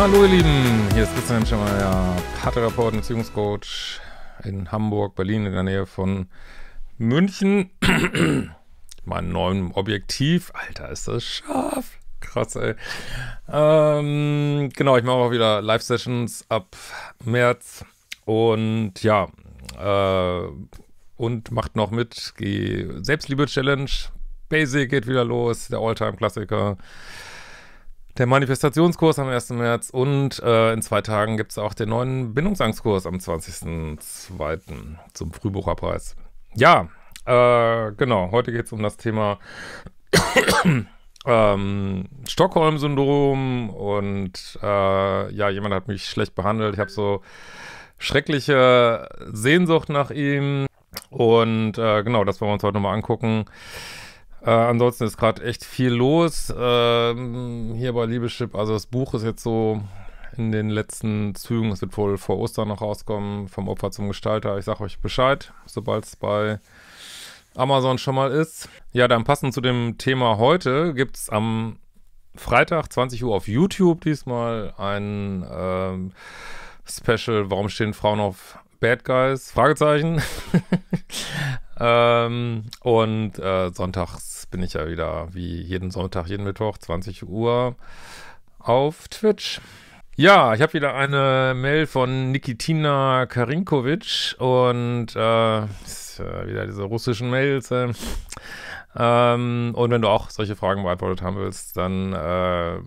hallo ihr Lieben, hier ist Christian Schemmer, Paartherapeut und Beziehungscoach in Hamburg, Berlin, in der Nähe von München. mein neuem Objektiv. Alter, ist das scharf. Krass, ey. Ähm, genau, ich mache auch wieder Live-Sessions ab März. Und ja, äh, und macht noch mit die Selbstliebe-Challenge. Basic geht wieder los, der Alltime-Klassiker. Der Manifestationskurs am 1. März und äh, in zwei Tagen gibt es auch den neuen Bindungsangstkurs am 20.02. zum Frühbucherpreis. Ja, äh, genau. Heute geht es um das Thema ähm, Stockholm-Syndrom und äh, ja, jemand hat mich schlecht behandelt. Ich habe so schreckliche Sehnsucht nach ihm und äh, genau, das wollen wir uns heute nochmal angucken. Äh, ansonsten ist gerade echt viel los ähm, hier bei Liebeschip. Also das Buch ist jetzt so in den letzten Zügen. Es wird wohl vor Ostern noch rauskommen, vom Opfer zum Gestalter. Ich sage euch Bescheid, sobald es bei Amazon schon mal ist. Ja, dann passend zu dem Thema heute gibt es am Freitag 20 Uhr auf YouTube diesmal ein ähm, Special, warum stehen Frauen auf Bad Guys? Fragezeichen. Ähm, und äh, sonntags bin ich ja wieder wie jeden Sonntag, jeden Mittwoch, 20 Uhr auf Twitch. Ja, ich habe wieder eine Mail von Nikitina Karinkovic und äh, äh, wieder diese russischen Mails. Äh, ähm, und wenn du auch solche Fragen beantwortet haben willst, dann äh,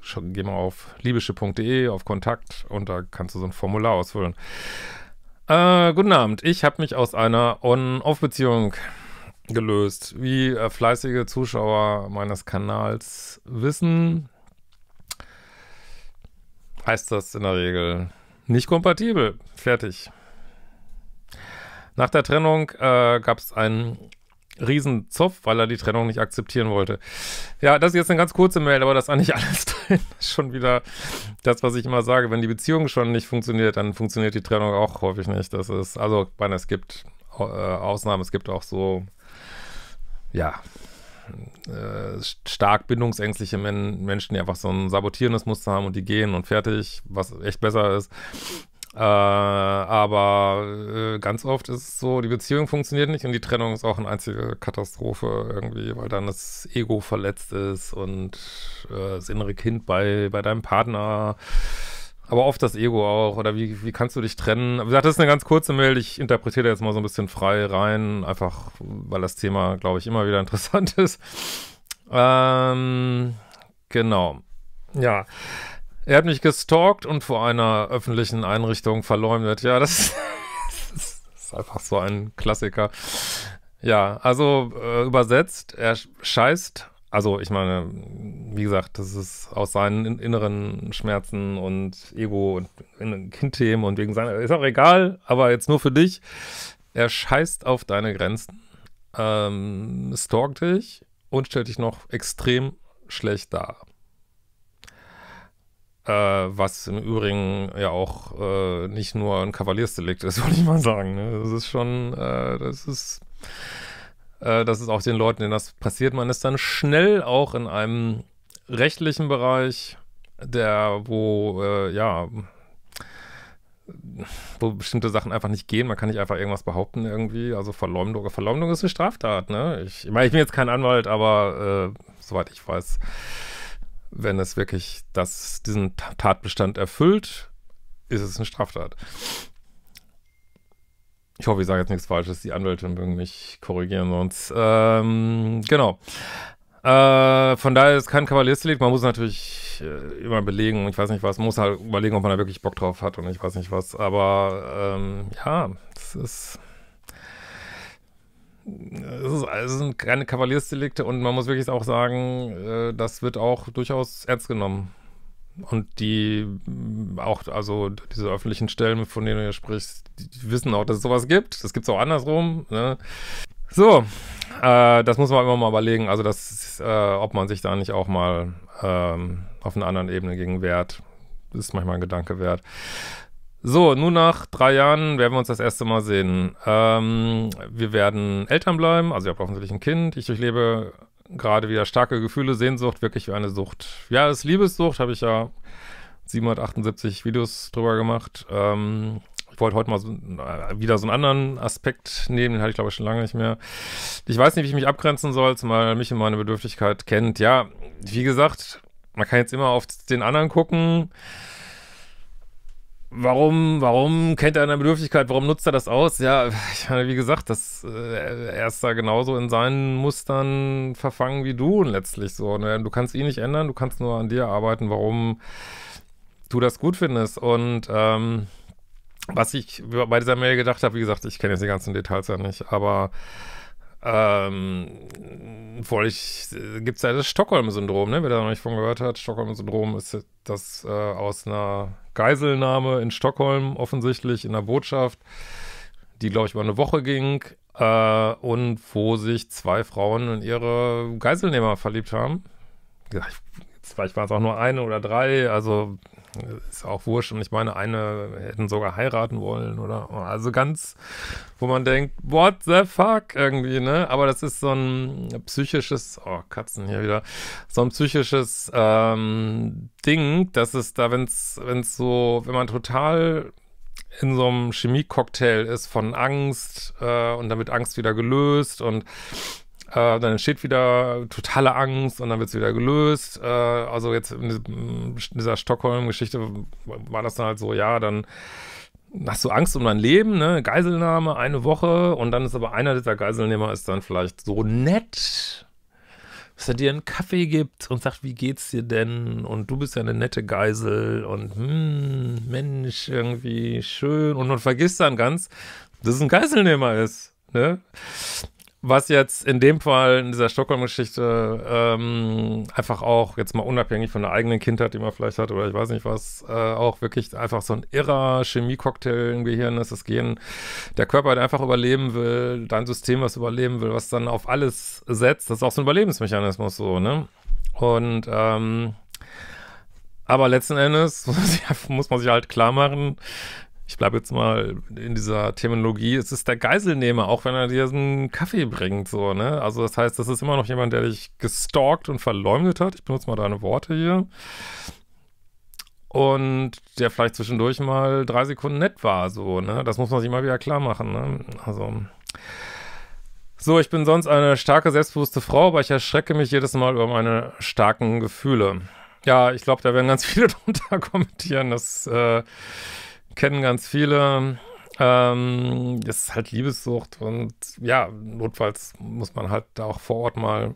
schon, geh mal auf liebische.de, auf Kontakt und da kannst du so ein Formular ausfüllen. Äh, guten Abend. Ich habe mich aus einer On-Off-Beziehung gelöst. Wie äh, fleißige Zuschauer meines Kanals wissen, heißt das in der Regel nicht kompatibel. Fertig. Nach der Trennung äh, gab es ein Riesenzoff, weil er die Trennung nicht akzeptieren wollte. Ja, das ist jetzt eine ganz kurze Mail, aber das ist eigentlich alles drin. schon wieder das, was ich immer sage. Wenn die Beziehung schon nicht funktioniert, dann funktioniert die Trennung auch häufig nicht. Das ist, also, meine, es gibt äh, Ausnahmen, es gibt auch so, ja, äh, stark bindungsängstliche Menschen, die einfach so ein sabotierendes Muster haben und die gehen und fertig, was echt besser ist. Äh, aber äh, ganz oft ist es so, die Beziehung funktioniert nicht und die Trennung ist auch eine einzige Katastrophe irgendwie, weil dann das Ego verletzt ist und äh, das innere Kind bei, bei deinem Partner, aber oft das Ego auch. Oder wie, wie kannst du dich trennen? Wie gesagt, das ist eine ganz kurze Mail. Ich interpretiere jetzt mal so ein bisschen frei rein, einfach weil das Thema, glaube ich, immer wieder interessant ist. Ähm, genau. Ja, er hat mich gestalkt und vor einer öffentlichen Einrichtung verleumdet. Ja, das, das ist einfach so ein Klassiker. Ja, also äh, übersetzt, er scheißt also ich meine, wie gesagt, das ist aus seinen inneren Schmerzen und Ego und Kindthemen und wegen seiner, ist auch egal, aber jetzt nur für dich. Er scheißt auf deine Grenzen, ähm, stalkt dich und stellt dich noch extrem schlecht dar. Äh, was im Übrigen ja auch äh, nicht nur ein Kavaliersdelikt ist, würde ich mal sagen. Ne? Das ist schon, äh, das ist, äh, das ist auch den Leuten, denen das passiert. Man ist dann schnell auch in einem rechtlichen Bereich, der, wo, äh, ja, wo bestimmte Sachen einfach nicht gehen. Man kann nicht einfach irgendwas behaupten irgendwie. Also Verleumdung, Verleumdung ist eine Straftat, ne? Ich, ich meine, ich bin jetzt kein Anwalt, aber äh, soweit ich weiß, wenn es wirklich das, diesen Tatbestand erfüllt, ist es eine Straftat. Ich hoffe, ich sage jetzt nichts Falsches. Die Anwälte mögen mich korrigieren sonst. Ähm, genau. Äh, von daher ist kein Kavaliersdelikt. Man muss natürlich äh, immer belegen, ich weiß nicht was, man muss halt überlegen, ob man da wirklich Bock drauf hat und ich weiß nicht was. Aber ähm, ja, es ist es, ist, es sind keine Kavaliersdelikte und man muss wirklich auch sagen, äh, das wird auch durchaus ernst genommen. Und die mm, auch, also diese öffentlichen Stellen, von denen du hier sprichst, die wissen auch, dass es sowas gibt. Das gibt es auch andersrum. Ne? So, äh, das muss man immer mal überlegen. Also, das, äh, ob man sich da nicht auch mal ähm, auf einer anderen Ebene gegen wehrt, ist manchmal ein Gedanke wert. So, nun nach drei Jahren werden wir uns das erste Mal sehen. Ähm, wir werden Eltern bleiben, also ihr habt offensichtlich ein Kind. Ich durchlebe gerade wieder starke Gefühle, Sehnsucht, wirklich wie eine Sucht. Ja, das Liebessucht habe ich ja 778 Videos drüber gemacht. Ähm, ich wollte heute mal so, äh, wieder so einen anderen Aspekt nehmen, den hatte ich glaube ich schon lange nicht mehr. Ich weiß nicht, wie ich mich abgrenzen soll, zumal mich und meine Bedürftigkeit kennt. Ja, wie gesagt, man kann jetzt immer auf den anderen gucken warum, warum kennt er eine Bedürftigkeit, warum nutzt er das aus? Ja, ich meine, wie gesagt, das, äh, er ist da genauso in seinen Mustern verfangen wie du letztlich so. Ne? Du kannst ihn nicht ändern, du kannst nur an dir arbeiten, warum du das gut findest. Und ähm, was ich bei dieser Mail gedacht habe, wie gesagt, ich kenne jetzt die ganzen Details ja nicht, aber ähm, obwohl ich, äh, gibt es ja das Stockholm-Syndrom, ne? Wer da noch nicht von gehört hat, Stockholm-Syndrom ist das äh, aus einer Geiselnahme in Stockholm offensichtlich in der Botschaft, die glaube ich über eine Woche ging äh, und wo sich zwei Frauen in ihre Geiselnehmer verliebt haben. Vielleicht waren es auch nur eine oder drei, also ist auch wurscht. Und ich meine, eine hätten sogar heiraten wollen, oder? Also ganz, wo man denkt, what the fuck, irgendwie, ne? Aber das ist so ein psychisches, oh, Katzen hier wieder, so ein psychisches ähm, Ding, dass es da, wenn es so, wenn man total in so einem Chemie-Cocktail ist von Angst äh, und wird Angst wieder gelöst und äh, dann entsteht wieder totale Angst und dann wird es wieder gelöst. Äh, also jetzt in dieser Stockholm-Geschichte war das dann halt so, ja, dann hast du Angst um dein Leben, ne? Geiselnahme, eine Woche und dann ist aber einer dieser Geiselnehmer ist dann vielleicht so nett, dass er dir einen Kaffee gibt und sagt, wie geht's dir denn? Und du bist ja eine nette Geisel und hm, Mensch, irgendwie schön. Und man vergisst dann ganz, dass es ein Geiselnehmer ist. Ne? was jetzt in dem Fall in dieser Stockholm-Geschichte ähm, einfach auch jetzt mal unabhängig von der eigenen Kindheit, die man vielleicht hat oder ich weiß nicht was, äh, auch wirklich einfach so ein irrer Chemie-Cocktail im Gehirn ist. Das Gehen, der Körper, der einfach überleben will, dein System, was überleben will, was dann auf alles setzt. Das ist auch so ein Überlebensmechanismus so, ne? Und ähm, aber letzten Endes muss man sich halt klar machen, ich bleibe jetzt mal in dieser Terminologie, es ist der Geiselnehmer, auch wenn er dir einen Kaffee bringt, so, ne? Also das heißt, das ist immer noch jemand, der dich gestalkt und verleumdet hat. Ich benutze mal deine Worte hier. Und der vielleicht zwischendurch mal drei Sekunden nett war, so, ne? Das muss man sich mal wieder klar machen, ne? Also. So, ich bin sonst eine starke, selbstbewusste Frau, aber ich erschrecke mich jedes Mal über meine starken Gefühle. Ja, ich glaube, da werden ganz viele drunter kommentieren. dass. äh, kennen ganz viele. Ähm, das ist halt Liebessucht und ja, notfalls muss man halt da auch vor Ort mal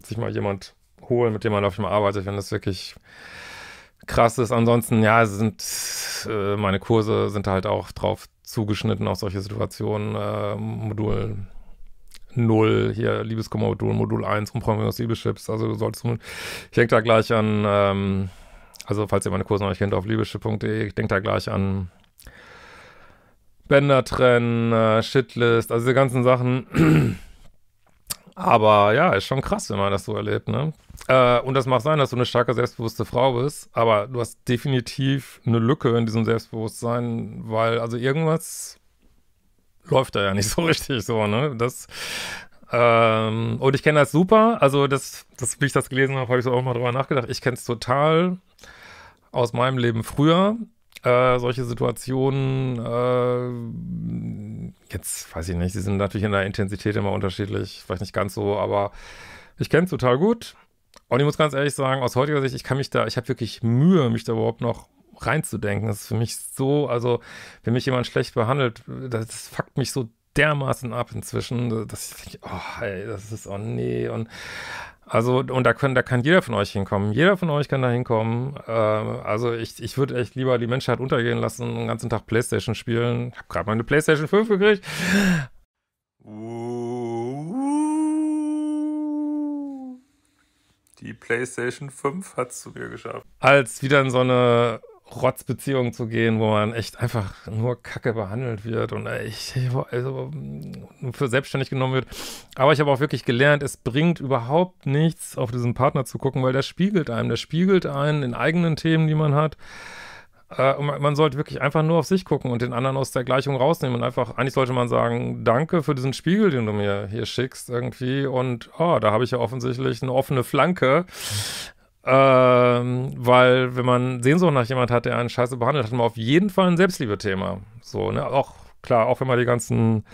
sich mal jemand holen, mit dem man auf dem arbeitet, wenn das wirklich krass ist. Ansonsten, ja, sind äh, meine Kurse sind halt auch drauf zugeschnitten auf solche Situationen. Äh, Modul 0, hier Liebeskummer-Modul, Modul 1, Umprogrammierung des Liebeschips. Also du solltest, ich denke da gleich an, ähm, also falls ihr meine Kurse noch nicht kennt, auf liebeschip.de, ich denke da gleich an Bänder Bändertrenner, äh, Shitlist, also diese ganzen Sachen. Aber ja, ist schon krass, wenn man das so erlebt, ne? Äh, und das mag sein, dass du eine starke, selbstbewusste Frau bist, aber du hast definitiv eine Lücke in diesem Selbstbewusstsein, weil also irgendwas läuft da ja nicht so richtig so, ne? Das, ähm, und ich kenne das super, also das, das, wie ich das gelesen habe, habe ich so auch mal drüber nachgedacht. Ich kenne es total aus meinem Leben früher, äh, solche Situationen, äh, jetzt weiß ich nicht, sie sind natürlich in der Intensität immer unterschiedlich, vielleicht nicht ganz so, aber ich kenne es total gut. Und ich muss ganz ehrlich sagen, aus heutiger Sicht, ich kann mich da, ich habe wirklich Mühe, mich da überhaupt noch reinzudenken. Das ist für mich so, also wenn mich jemand schlecht behandelt, das, das fuckt mich so dermaßen ab inzwischen, dass ich denke, oh, ey, das ist, oh nee. Und also, und da, können, da kann jeder von euch hinkommen. Jeder von euch kann da hinkommen. Äh, also, ich, ich würde echt lieber die Menschheit untergehen lassen und den ganzen Tag Playstation spielen. Ich habe gerade meine Playstation 5 gekriegt. Die Playstation 5 hat es zu mir geschafft. Als wieder in so eine Rotzbeziehung zu gehen, wo man echt einfach nur Kacke behandelt wird und echt also, mm, für selbstständig genommen wird. Aber ich habe auch wirklich gelernt, es bringt überhaupt nichts, auf diesen Partner zu gucken, weil der spiegelt einem, der spiegelt einen in eigenen Themen, die man hat. Äh, man sollte wirklich einfach nur auf sich gucken und den anderen aus der Gleichung rausnehmen und einfach, eigentlich sollte man sagen, danke für diesen Spiegel, den du mir hier schickst irgendwie und oh, da habe ich ja offensichtlich eine offene Flanke ähm, weil wenn man Sehnsucht nach jemand hat, der einen scheiße behandelt, hat man auf jeden Fall ein Selbstliebe-Thema. So, ne? Auch klar, auch wenn man die ganzen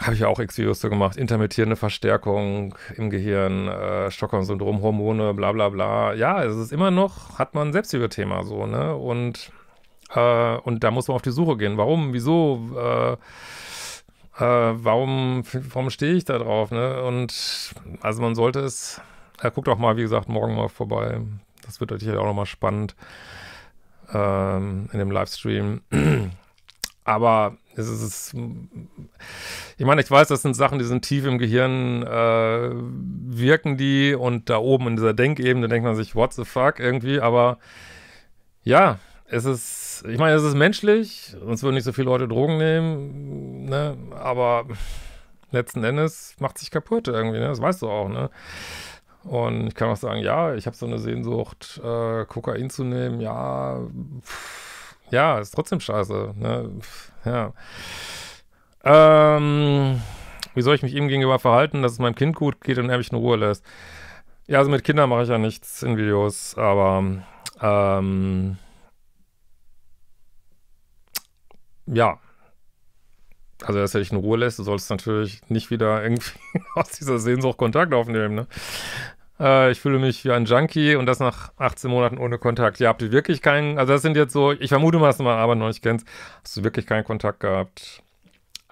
habe ich ja auch X-Videos so gemacht, intermittierende Verstärkung im Gehirn, äh, Stockholm-Syndrom, Hormone, bla bla bla. Ja, es ist immer noch, hat man ein Selbstliebe-Thema so, ne? Und, äh, und da muss man auf die Suche gehen. Warum, wieso, äh, äh warum, warum stehe ich da drauf, ne? Und also man sollte es ja, guck doch mal, wie gesagt, morgen mal vorbei. Das wird natürlich auch nochmal spannend ähm, in dem Livestream. Aber es ist, ich meine, ich weiß, das sind Sachen, die sind tief im Gehirn, äh, wirken die und da oben in dieser Denkebene denkt man sich, what the fuck irgendwie, aber ja, es ist, ich meine, es ist menschlich, sonst würden nicht so viele Leute Drogen nehmen, ne, aber letzten Endes macht sich kaputt irgendwie, ne, das weißt du auch, ne. Und ich kann auch sagen, ja, ich habe so eine Sehnsucht, äh, Kokain zu nehmen. Ja, pff, ja, ist trotzdem scheiße. Ne? Pff, ja. Ähm, wie soll ich mich ihm gegenüber verhalten, dass es meinem Kind gut geht und er mich in Ruhe lässt? Ja, also mit Kindern mache ich ja nichts in Videos, aber ähm, ja. Also, dass er dich in Ruhe lässt, du sollst natürlich nicht wieder irgendwie aus dieser Sehnsucht Kontakt aufnehmen, ne? Äh, ich fühle mich wie ein Junkie und das nach 18 Monaten ohne Kontakt. Ja, habt ihr wirklich keinen, also das sind jetzt so, ich vermute mal, dass du mal aber noch nicht kennst. Hast du wirklich keinen Kontakt gehabt?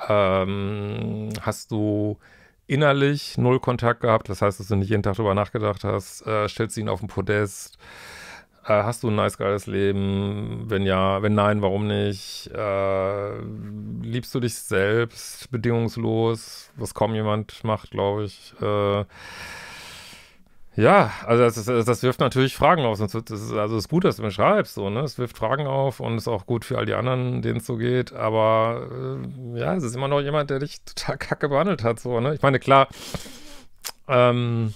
Ähm, hast du innerlich null Kontakt gehabt? Das heißt, dass du nicht jeden Tag drüber nachgedacht hast. Äh, stellst du ihn auf den Podest? Äh, hast du ein nice, geiles Leben? Wenn ja, wenn nein, warum nicht? Äh, liebst du dich selbst bedingungslos? Was kaum jemand macht, glaube ich. Äh, ja, also das, das, das, wirft natürlich Fragen auf. Das ist, also es ist gut, dass du mir schreibst, so, ne? Es wirft Fragen auf und ist auch gut für all die anderen, denen es so geht. Aber äh, ja, es ist immer noch jemand, der dich total kacke behandelt hat, so, ne? Ich meine, klar, ähm,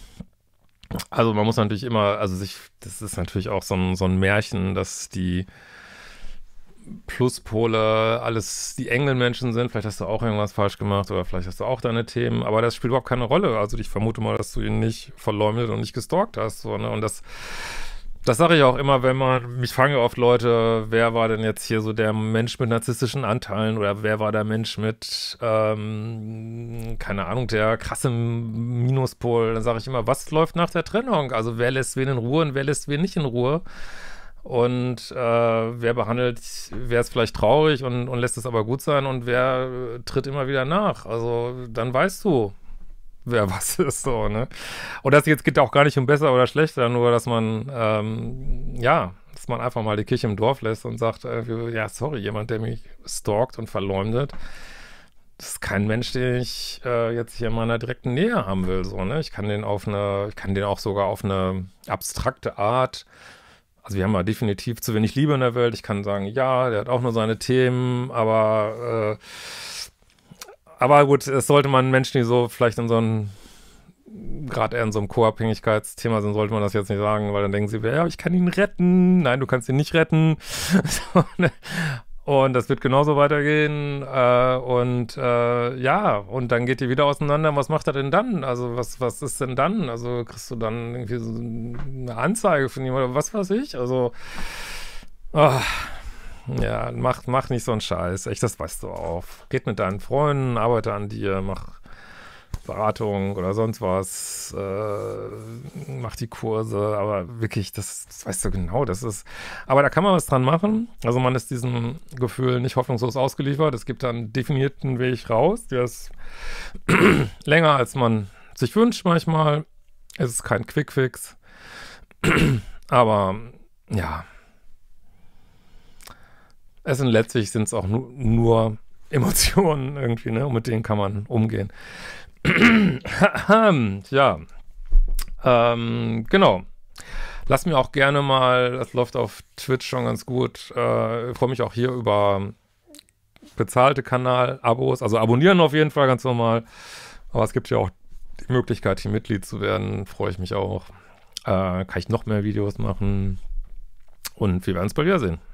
also man muss natürlich immer, also sich, das ist natürlich auch so ein, so ein Märchen, dass die Pluspole, alles die Engelmenschen sind. Vielleicht hast du auch irgendwas falsch gemacht oder vielleicht hast du auch deine Themen, aber das spielt überhaupt keine Rolle. Also ich vermute mal, dass du ihn nicht verleumdet und nicht gestalkt hast. So, ne? Und das, das sage ich auch immer, wenn man, mich fragen ja oft Leute, wer war denn jetzt hier so der Mensch mit narzisstischen Anteilen oder wer war der Mensch mit, ähm, keine Ahnung, der krasse Minuspol? Dann sage ich immer, was läuft nach der Trennung? Also wer lässt wen in Ruhe und wer lässt wen nicht in Ruhe? und äh, wer behandelt, wer ist vielleicht traurig und, und lässt es aber gut sein und wer äh, tritt immer wieder nach. Also dann weißt du, wer was ist so, ne? Und das jetzt geht auch gar nicht um besser oder schlechter, nur dass man, ähm, ja, dass man einfach mal die Kirche im Dorf lässt und sagt, äh, ja, sorry, jemand, der mich stalkt und verleumdet, das ist kein Mensch, den ich äh, jetzt hier in meiner direkten Nähe haben will, so, ne? Ich kann den auf eine, ich kann den auch sogar auf eine abstrakte Art also wir haben ja definitiv zu wenig Liebe in der Welt. Ich kann sagen, ja, der hat auch nur seine Themen, aber äh, aber gut, es sollte man Menschen, die so vielleicht in so einem gerade eher in so einem Co-Abhängigkeitsthema sind, sollte man das jetzt nicht sagen, weil dann denken sie, ja, ich kann ihn retten. Nein, du kannst ihn nicht retten. Ne? Und das wird genauso weitergehen. Äh, und äh, ja, und dann geht die wieder auseinander. Was macht er denn dann? Also, was, was ist denn dann? Also, kriegst du dann irgendwie so eine Anzeige von ihm oder was weiß ich? Also, oh, ja, mach, mach nicht so einen Scheiß. Echt, das weißt du auch. Geht mit deinen Freunden, arbeite an dir, mach Beratung oder sonst was, äh, macht die Kurse, aber wirklich, das, das weißt du genau, das ist, aber da kann man was dran machen. Also man ist diesem Gefühl nicht hoffnungslos ausgeliefert. Es gibt dann einen definierten Weg raus, der ist länger, als man sich wünscht manchmal. Es ist kein Quickfix, aber ja, es sind letztlich sind es auch nur, nur Emotionen irgendwie, ne? Und mit denen kann man umgehen. ja, ähm, genau. Lass mir auch gerne mal, das läuft auf Twitch schon ganz gut. Äh, Freue mich auch hier über bezahlte Kanal-Abos. Also abonnieren auf jeden Fall ganz normal. Aber es gibt ja auch die Möglichkeit, hier Mitglied zu werden. Freue ich mich auch. Äh, kann ich noch mehr Videos machen. Und wir werden es bald wiedersehen.